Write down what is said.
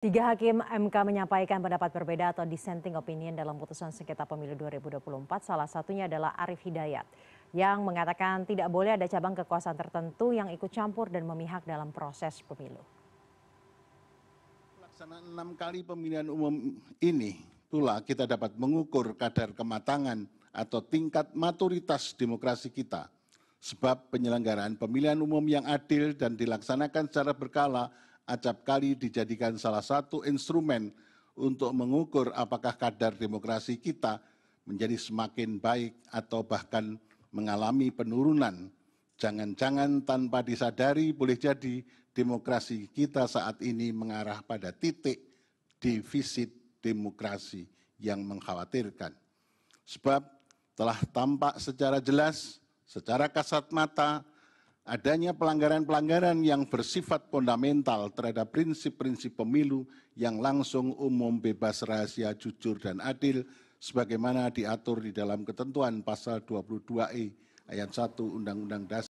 Tiga hakim MK menyampaikan pendapat berbeda atau dissenting opinion dalam putusan sengketa pemilu 2024. Salah satunya adalah Arif Hidayat yang mengatakan tidak boleh ada cabang kekuasaan tertentu yang ikut campur dan memihak dalam proses pemilu. Pelaksanaan enam kali pemilihan umum ini, pula kita dapat mengukur kadar kematangan atau tingkat maturitas demokrasi kita. Sebab penyelenggaraan pemilihan umum yang adil dan dilaksanakan secara berkala acap kali dijadikan salah satu instrumen untuk mengukur apakah kadar demokrasi kita menjadi semakin baik atau bahkan mengalami penurunan. Jangan-jangan tanpa disadari boleh jadi demokrasi kita saat ini mengarah pada titik defisit demokrasi yang mengkhawatirkan. Sebab telah tampak secara jelas, secara kasat mata, adanya pelanggaran-pelanggaran yang bersifat fundamental terhadap prinsip-prinsip pemilu yang langsung umum bebas rahasia jujur dan adil sebagaimana diatur di dalam ketentuan pasal 22E ayat 1 Undang-Undang Dasar